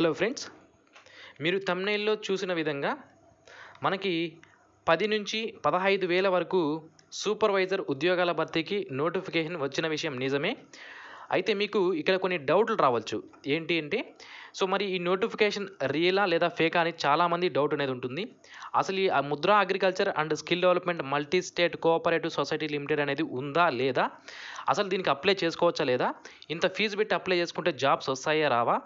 hello friends మీరు తమ్నైల్లో చూసిన విధంగా మనకి పది నుంచి పదహైదు వేల వరకు సూపర్వైజర్ ఉద్యోగాల భర్తీకి నోటిఫికేషన్ వచ్చిన విషయం నిజమే అయితే మీకు ఇక్కడ కొన్ని డౌట్లు రావచ్చు ఏంటి అంటే సో మరి ఈ నోటిఫికేషన్ రియలా లేదా ఫేకా అని చాలామంది డౌట్ అనేది ఉంటుంది అసలు ఈ Mudra agriculture and skill development multi state cooperative society limited అనేది ఉందా లేదా అసలు దీనికి అప్లై చేసుకోవచ్చా లేదా ఇంత ఫీజు పెట్టి అప్లై చేసుకుంటే జాబ్స్ వస్తాయా రావా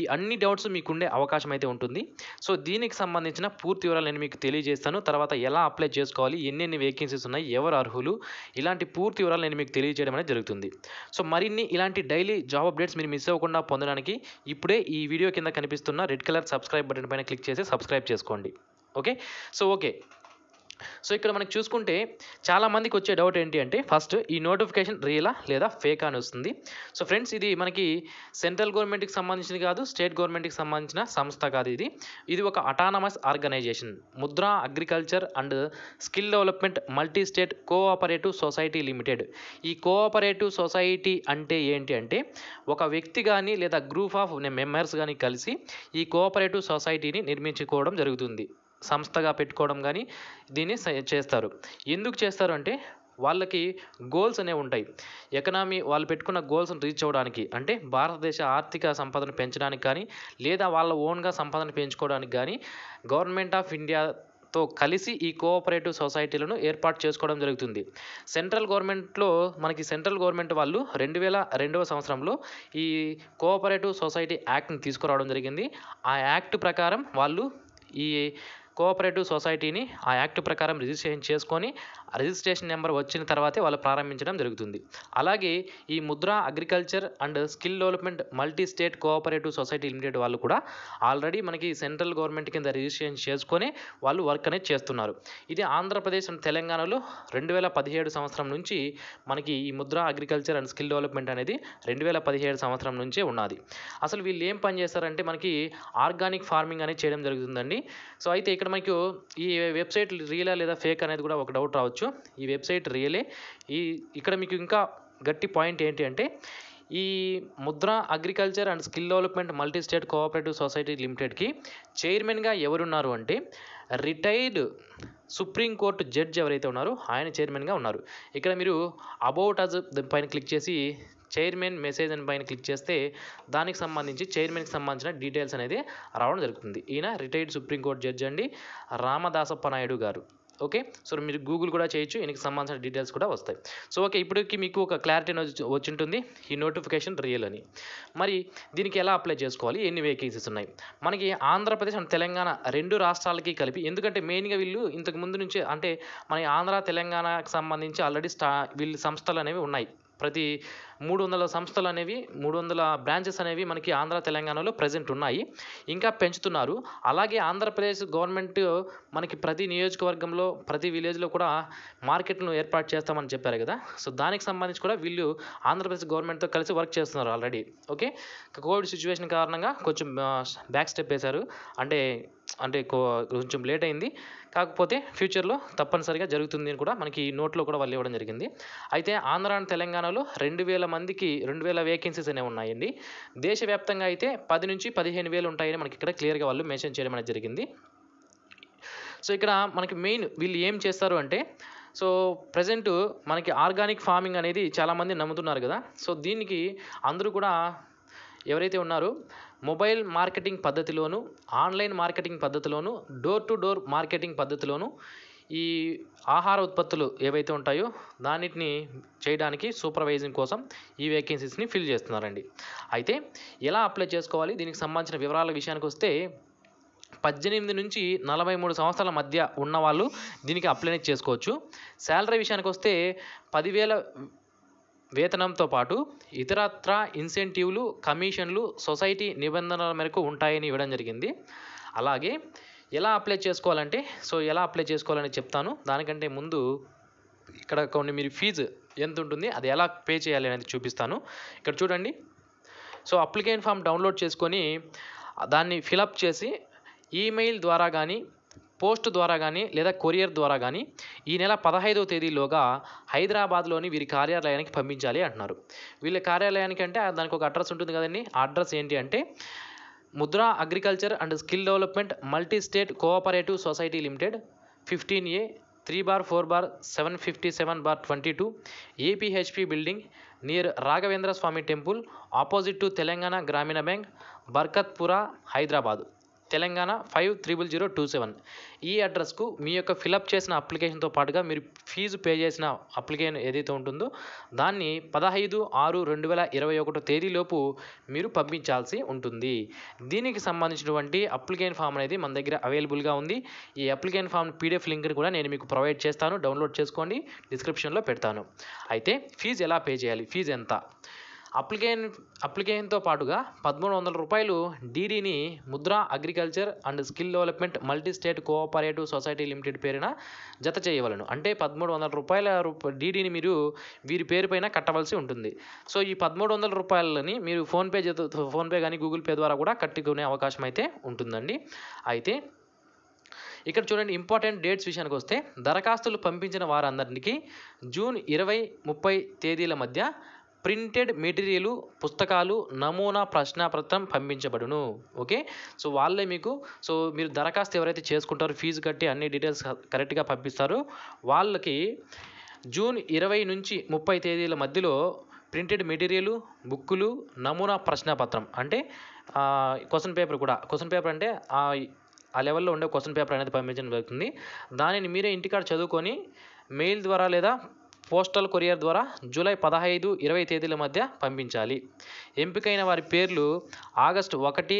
ఈ అన్ని డౌట్స్ మీకుండే అవకాశం అయితే ఉంటుంది సో దీనికి సంబంధించిన పూర్తి వివరాలు నేను మీకు తెలియజేస్తాను తర్వాత ఎలా అప్లై చేసుకోవాలి ఎన్నెన్ని వేకెన్సీస్ ఉన్నాయి ఎవరు అర్హులు ఇలాంటి పూర్తి వివరాలు నేను మీకు తెలియజేయడం అనేది జరుగుతుంది సో మరిన్ని ఇలాంటి డైలీ జాబ్ అప్డేట్స్ మీరు మిస్ అవ్వకుండా పొందడానికి ఇప్పుడే ఈ వీడియో కింద కనిపిస్తున్న రెడ్ కలర్ సబ్స్క్రైబ్ బటన్ పైన క్లిక్ చేసి సబ్స్క్రైబ్ చేసుకోండి ఓకే సో ఓకే సో ఇక్కడ మనకి చూసుకుంటే చాలా మందికి వచ్చే డౌట్ ఏంటి అంటే ఫస్ట్ ఈ నోటిఫికేషన్ రియలా లేదా ఫేక్ అని వస్తుంది సో ఫ్రెండ్స్ ఇది మనకి సెంట్రల్ గవర్నమెంట్కి సంబంధించింది కాదు స్టేట్ గవర్నమెంట్కి సంబంధించిన సంస్థ కాదు ఇది ఇది ఒక autonomous organisation Mudra agriculture and skill development multi state cooperative society limited ఈ కోఆపరేటివ్ సొసైటీ అంటే ఏంటి అంటే ఒక వ్యక్తి కానీ లేదా గ్రూప్ ఆఫ్ మెంబర్స్ కానీ కలిసి ఈ కోఆపరేటివ్ సొసైటీని నిర్మించుకోవడం జరుగుతుంది సంస్థగా పెట్టుకోవడం కానీ దీన్ని చేస్తారు ఎందుకు చేస్తారు అంటే వాళ్ళకి గోల్స్ అనేవి ఉంటాయి ఎకనామీ వాళ్ళు పెట్టుకున్న గోల్స్ని రీచ్ అవ్వడానికి అంటే భారతదేశ ఆర్థిక సంపదను పెంచడానికి కానీ లేదా వాళ్ళ ఓన్గా సంపదను పెంచుకోవడానికి కానీ గవర్నమెంట్ ఆఫ్ ఇండియాతో కలిసి ఈ కోఆపరేటివ్ సొసైటీలను ఏర్పాటు చేసుకోవడం జరుగుతుంది సెంట్రల్ గవర్నమెంట్లో మనకి సెంట్రల్ గవర్నమెంట్ వాళ్ళు రెండు వేల రెండవ సంవత్సరంలో ఈ కోఆపరేటివ్ సొసైటీ యాక్ట్ని తీసుకురావడం జరిగింది ఆ యాక్ట్ ప్రకారం వాళ్ళు ఈ కోఆపరేటివ్ సొసైటీని ఆ యాక్ట్ ప్రకారం రిజిస్ట్రేషన్ చేసుకొని రిజిస్ట్రేషన్ నెంబర్ వచ్చిన తర్వాతే వాళ్ళు ప్రారంభించడం జరుగుతుంది అలాగే ఈ Mudra agriculture and skill development multi state cooperative society limited వాళ్ళు కూడా ఆల్రెడీ మనకి సెంట్రల్ గవర్నమెంట్ కింద రిజిస్ట్రేషన్ చేసుకొని వాళ్ళు వర్క్ అనేది చేస్తున్నారు ఇది ఆంధ్రప్రదేశ్ అండ్ తెలంగాణలో రెండు వేల పదిహేడు సంవత్సరం నుంచి మనకి ఈ Mudra agriculture and skill development అనేది రెండు వేల పదిహేడు సంవత్సరం నుంచే ఉన్నది అసలు వీళ్ళు ఏం పని చేస్తారంటే మనకి ఆర్గానిక్ ఫార్మింగ్ అనేది చేయడం జరుగుతుందండి సో అయితే ఇక్కడ మనకు ఈ వెబ్సైట్ రియలా లేదా ఫేక్ అనేది కూడా ఒక డౌట్ రావచ్చు ఈ వెబ్సైట్ రియలే ఈ ఇక్కడ మీకు ఇంకా గట్టి పాయింట్ ఏంటి అంటే ఈ Mudra agriculture and skill development multi state cooperative society లిమిటెడ్కి చైర్మన్గా ఎవరున్నారు అంటే రిటైర్డ్ సుప్రీంకోర్టు జడ్జి ఎవరైతే ఉన్నారో ఆయన చైర్మన్గా ఉన్నారు ఇక్కడ మీరు అబౌట్ అజ్ పైన క్లిక్ చేసి చైర్మన్ మెసేజ్ అని పైన క్లిక్ చేస్తే దానికి సంబంధించి చైర్మన్కి సంబంధించిన డీటెయిల్స్ అనేది రావడం జరుగుతుంది ఈయన రిటైర్డ్ సుప్రీంకోర్టు జడ్జి అండి రామదాసప్ప నాయుడు గారు ఓకే సో మీరు గూగుల్ కూడా చేయొచ్చు దీనికి సంబంధించిన డీటెయిల్స్ కూడా వస్తాయి సో ఓకే ఇప్పటికి మీకు ఒక క్లారిటీ వచ్చి ఉంటుంది ఈ నోటిఫికేషన్ రియల్ అని మరి దీనికి ఎలా అప్లై చేసుకోవాలి ఎన్ని వేకెన్సీస్ ఉన్నాయి మనకి ఆంధ్రప్రదేశ్ అండ్ తెలంగాణ రెండు రాష్ట్రాలకి కలిపి ఎందుకంటే మెయిన్గా వీళ్ళు ఇంతకు ముందు నుంచి అంటే మన ఆంధ్ర తెలంగాణకు సంబంధించి ఆల్రెడీ స్టా వీళ్ళు సంస్థలు అనేవి ఉన్నాయి ప్రతి మూడు వందల సంస్థలు అనేవి మూడు వందల బ్రాంచెస్ అనేవి మనకి ఆంధ్ర తెలంగాణలో ప్రజెంట్ ఉన్నాయి ఇంకా పెంచుతున్నారు అలాగే ఆంధ్రప్రదేశ్ గవర్నమెంట్ మనకి ప్రతి నియోజకవర్గంలో ప్రతి విలేజ్లో కూడా మార్కెట్ను ఏర్పాటు చేస్తామని చెప్పారు కదా సో దానికి సంబంధించి కూడా వీళ్ళు ఆంధ్రప్రదేశ్ గవర్నమెంట్తో కలిసి వర్క్ చేస్తున్నారు ఆల్రెడీ ఓకే కోవిడ్ సిచ్యువేషన్ కారణంగా కొంచెం బ్యాక్ స్టెప్ వేశారు అంటే అంటే కొంచెం లేట్ అయింది కాకపోతే ఫ్యూచర్లో తప్పనిసరిగా జరుగుతుంది అని కూడా మనకి నోట్లో కూడా వాళ్ళు ఇవ్వడం జరిగింది అయితే ఆంధ్ర అండ్ తెలంగాణలో రెండు వేల మందికి రెండు వేల వేకెన్సీస్ అనేవి ఉన్నాయండి దేశవ్యాప్తంగా అయితే పది నుంచి పదిహేను వేలు ఉంటాయని మనకి ఇక్కడ క్లియర్గా వాళ్ళు మెన్షన్ చేయడం అనేది జరిగింది సో ఇక్కడ మనకి మెయిన్ వీళ్ళు ఏం చేస్తారు అంటే సో ప్రజెంట్ మనకి ఆర్గానిక్ ఫార్మింగ్ అనేది చాలామంది నమ్ముతున్నారు కదా సో దీనికి అందరూ కూడా ఎవరైతే ఉన్నారో మొబైల్ మార్కెటింగ్ పద్ధతిలోను ఆన్లైన్ మార్కెటింగ్ పద్ధతిలోను డోర్ టు డోర్ మార్కెటింగ్ పద్ధతిలోను ఈ ఆహార ఉత్పత్తులు ఏవైతే ఉంటాయో దానిని చేయడానికి సూపర్వైజింగ్ కోసం ఈ వేకెన్సీస్ని ఫిల్ చేస్తున్నారండి అయితే ఎలా అప్లై చేసుకోవాలి దీనికి సంబంధించిన వివరాల విషయానికి వస్తే పద్దెనిమిది నుంచి నలభై మూడు సంవత్సరాల మధ్య ఉన్నవాళ్ళు దీనికి అప్లై చేసుకోవచ్చు శాలరీ విషయానికి వస్తే పదివేల వేతనంతో పాటు ఇతరత్ర ఇన్సెంటివ్లు కమిషన్లు సొసైటీ నిబంధనల మేరకు ఉంటాయని ఇవ్వడం జరిగింది అలాగే ఎలా అప్లై చేసుకోవాలంటే సో ఎలా అప్లై చేసుకోవాలని చెప్తాను దానికంటే ముందు ఇక్కడ కొన్ని మీరు ఫీజు ఎంత ఉంటుంది అది ఎలా పే చేయాలి అనేది చూపిస్తాను ఇక్కడ చూడండి సో అప్లికేషన్ ఫామ్ డౌన్లోడ్ చేసుకొని దాన్ని ఫిలప్ చేసి ఈమెయిల్ ద్వారా కానీ పోస్ట్ ద్వారా కానీ లేదా కొరియర్ ద్వారా కానీ ఈ నెల పదహైదవ తేదీలోగా హైదరాబాద్లోని వీరి కార్యాలయానికి పంపించాలి అంటున్నారు వీళ్ళ కార్యాలయానికి అంటే దానికి ఒక అడ్రస్ ఉంటుంది కదండి ఆ అడ్రస్ ఏంటి అంటే Mudra agriculture and skill development multi state cooperative society limited fifteen A three bar four bar seven fifty seven bar twenty two APHP building near Raghavendra Swamy temple opposite to Telangana Grameena bank Barkatpura Hyderabad Telangana five triple zero two seven ఈ అడ్రస్కు మీ యొక్క fill up చేసిన అప్లికేషన్తో పాటుగా మీరు fee pay చేసిన application ఏదైతే ఉంటుందో దాన్ని పదహైదు ఆరు రెండు వేల ఇరవై ఒకటో తేదీలోపు మీరు పంపించాల్సి ఉంటుంది దీనికి సంబంధించినటువంటి అప్లికేషన్ ఫామ్ అనేది మన దగ్గర అవైలబుల్గా ఉంది ఈ అప్లికేషన్ ఫామ్ పీడిఎఫ్ లింక్ని కూడా నేను మీకు ప్రొవైడ్ చేస్తాను డౌన్లోడ్ చేసుకోండి డిస్క్రిప్షన్లో పెడతాను అయితే ఫీజు ఎలా పే చేయాలి ఫీజు ఎంత అప్లికేన్ అప్లికేషన్తో పాటుగా పదమూడు వందల రూపాయలు డీడీని Mudra agriculture and skill development multi state cooperative society limited పేరున జత చేయవలను అంటే పదమూడు వందల రూపాయల డీడీని మీరు వీరి పేరు పైన కట్టవలసి ఉంటుంది సో ఈ పదమూడు వందల రూపాయలని మీరు ఫోన్పే జత ఫోన్పే కానీ గూగుల్ పే ద్వారా కూడా కట్టుకునే అవకాశం అయితే ఉంటుందండి అయితే ఇక్కడ చూడండి ఇంపార్టెంట్ డేట్స్ విషయానికి వస్తే దరఖాస్తులు పంపించిన వారందరికీ జూన్ ఇరవై ముప్పై తేదీల మధ్య ప్రింటెడ్ మెటీరియల్ పుస్తకాలు నమూనా ప్రశ్నాపత్రం పంపించబడును ఓకే సో వాళ్ళే మీకు సో మీరు దరఖాస్తు ఎవరైతే చేసుకుంటారో ఫీజు కట్టి అన్ని డీటెయిల్స్ కరెక్ట్గా పంపిస్తారో వాళ్ళకి జూన్ ఇరవై నుంచి ముప్పై తేదీల మధ్యలో ప్రింటెడ్ మెటీరియల్ బుక్కులు నమూనా ప్రశ్నాపత్రం అంటే క్వశ్చన్ పేపర్ కూడా క్వశ్చన్ పేపర్ అంటే ఆ లెవెల్లో ఉండే క్వశ్చన్ పేపర్ అనేది పంపించడం జరుగుతుంది దానిని మీరే ఇంటికాడ చదువుకొని మెయిల్ ద్వారా లేదా పోస్టల్ కొరియర్ ద్వారా జూలై పదహైదు ఇరవై తేదీల మధ్య పంపించాలి ఎంపికైన వారి పేర్లు ఆగస్టు ఒకటి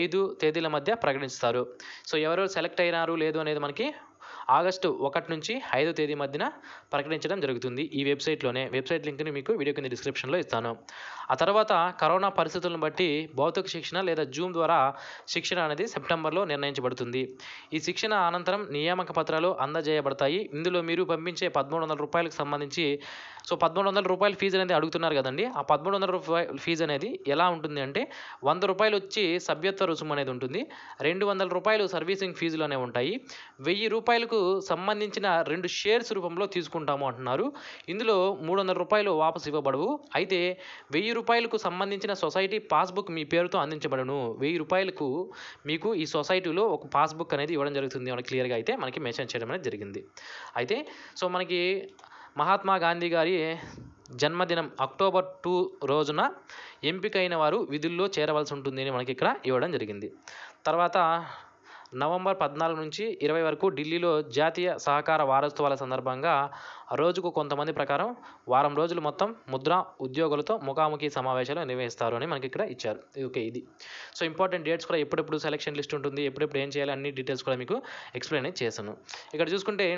ఐదు తేదీల మధ్య ప్రకటిస్తారు సో ఎవరెవరు సెలెక్ట్ అయినారు లేదు అనేది మనకి ఆగస్టు ఒకటి నుంచి ఐదో తేదీ మధ్యన ప్రకటించడం జరుగుతుంది ఈ వెబ్సైట్లోనే వెబ్సైట్ లింక్ని మీకు వీడియో కింద డిస్క్రిప్షన్లో ఇస్తాను ఆ తర్వాత కరోనా పరిస్థితులను బట్టి భౌతిక శిక్షణ లేదా జూమ్ ద్వారా శిక్షణ అనేది సెప్టెంబర్లో నిర్ణయించబడుతుంది ఈ శిక్షణ అనంతరం నియామక పత్రాలు అందజేయబడతాయి ఇందులో మీరు పంపించే పదమూడు వందల రూపాయలకు సంబంధించి సో పదమూడు వందల రూపాయల ఫీజు అనేది అడుగుతున్నారు కదండి ఆ పదమూడు వందల రూపాయల ఫీజు అనేది ఎలా ఉంటుంది అంటే వంద రూపాయలు వచ్చి సభ్యత్వ రుసుము అనేది ఉంటుంది రెండు వందల రూపాయలు సర్వీసింగ్ ఫీజులోనే ఉంటాయి వెయ్యి రూపాయలకు షేర్కు సంబంధించిన రెండు షేర్స్ రూపంలో తీసుకుంటాము అంటున్నారు ఇందులో మూడు వందల రూపాయలు వాపసు ఇవ్వబడవు అయితే వెయ్యి రూపాయలకు సంబంధించిన సొసైటీ పాస్బుక్ మీ పేరుతో అందించబడను వెయ్యి రూపాయలకు మీకు ఈ సొసైటీలో ఒక పాస్బుక్ అనేది ఇవ్వడం జరుగుతుంది మనకి క్లియర్గా అయితే మనకి మెన్షన్ చేయడం అనేది జరిగింది అయితే సో మనకి మహాత్మా గాంధీ గారి జన్మదినం అక్టోబర్ టూ రోజున ఎంపికైన వారు విధుల్లో చేరవలసి ఉంటుంది అని మనకి ఇక్కడ ఇవ్వడం జరిగింది తర్వాత నవంబర్ పద్నాలుగు నుంచి ఇరవై వరకు ఢిల్లీలో జాతీయ సహకార వారోత్సవాల సందర్భంగా రోజుకు కొంతమంది ప్రకారం వారం రోజులు మొత్తం ముద్ర ఉద్యోగులతో ముఖాముఖి సమావేశాలు నిర్వహిస్తారు అని మనకి ఇక్కడ ఇచ్చారు ఓకే ఇది సో ఇంపార్టెంట్ డేట్స్ కూడా ఎప్పుడెప్పుడు సెలక్షన్ లిస్ట్ ఉంటుంది ఎప్పుడెప్పుడు ఏం చేయాలి అన్ని డీటెయిల్స్ కూడా మీకు ఎక్స్ప్లెయిన్ చేశాను ఇక్కడ చూసుకుంటే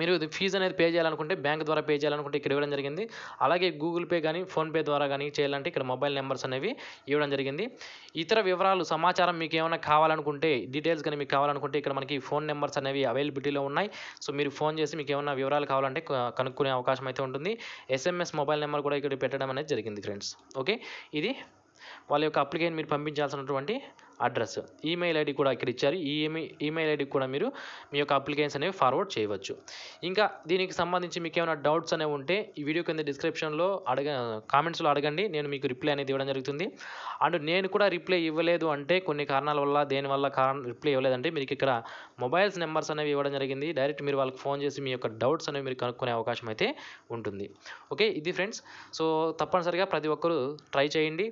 మీరు ఇది ఫీజు అనేది పే చేయాలనుకుంటే బ్యాంక్ ద్వారా పే చేయాలనుకుంటే ఇక్కడ ఇవ్వడం జరిగింది అలాగే గూగుల్ పే కానీ ఫోన్పే ద్వారా కానీ చేయాలంటే ఇక్కడ మొబైల్ నెంబర్స్ అనేవి ఇవ్వడం జరిగింది ఇతర వివరాలు సమాచారం మీకు ఏమైనా కావాలనుకుంటే డీటెయిల్స్ కానీ మీకు కావాలనుకుంటే ఇక్కడ మనకి ఫోన్ నెంబర్స్ అనేవి అవైలబిలిటీలో ఉన్నాయి సో మీరు ఫోన్ చేసి మీకు ఏమైనా వివరాలు కావాలంటే కనుక్కునే అవకాశం అయితే ఉంటుంది ఎస్ఎంఎస్ మొబైల్ నెంబర్ కూడా ఇక్కడ పెట్టడం అనేది జరిగింది ఫ్రెండ్స్ ఓకే ఇది వాళ్ళ యొక్క అప్లికేషన్ మీరు పంపించాల్సినటువంటి అడ్రస్ ఈమెయిల్ ఐడి కూడా ఇక్కడ ఇచ్చారు ఈ ఈమెయిల్ ఐడికి కూడా మీరు మీ యొక్క అప్లికేషన్స్ అనేవి ఫార్వర్డ్ చేయవచ్చు ఇంకా దీనికి సంబంధించి మీకు ఏమైనా డౌట్స్ అనేవి ఉంటే ఈ వీడియో కింద డిస్క్రిప్షన్లో అడగ కామెంట్స్లో అడగండి నేను మీకు రిప్లై అనేది ఇవ్వడం జరుగుతుంది అండ్ నేను కూడా రిప్లై ఇవ్వలేదు అంటే కొన్ని కారణాల వల్ల దేనివల్ల కారణం రిప్లై ఇవ్వలేదంటే మీకు ఇక్కడ మొబైల్స్ నెంబర్స్ అనేవి ఇవ్వడం జరిగింది డైరెక్ట్ మీరు వాళ్ళకి ఫోన్ చేసి మీ యొక్క డౌట్స్ అనేవి మీరు కనుక్కునే అవకాశం అయితే ఉంటుంది ఓకే ఇది ఫ్రెండ్స్ సో తప్పనిసరిగా ప్రతి ఒక్కరూ ట్రై చేయండి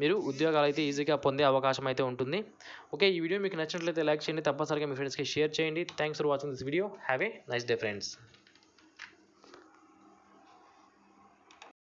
మీరు ఉద్యోగాలు అయితే ఈజీగా పొందే అవకాశం అయితే ఉంటుంది ఓకే ఈ వీడియో మీకు నచ్చినట్లయితే లైక్ చేయండి తప్పనిసరిగా మీ ఫ్రెండ్స్కి షేర్ చేయండి thanks for watching this video have a nice day friends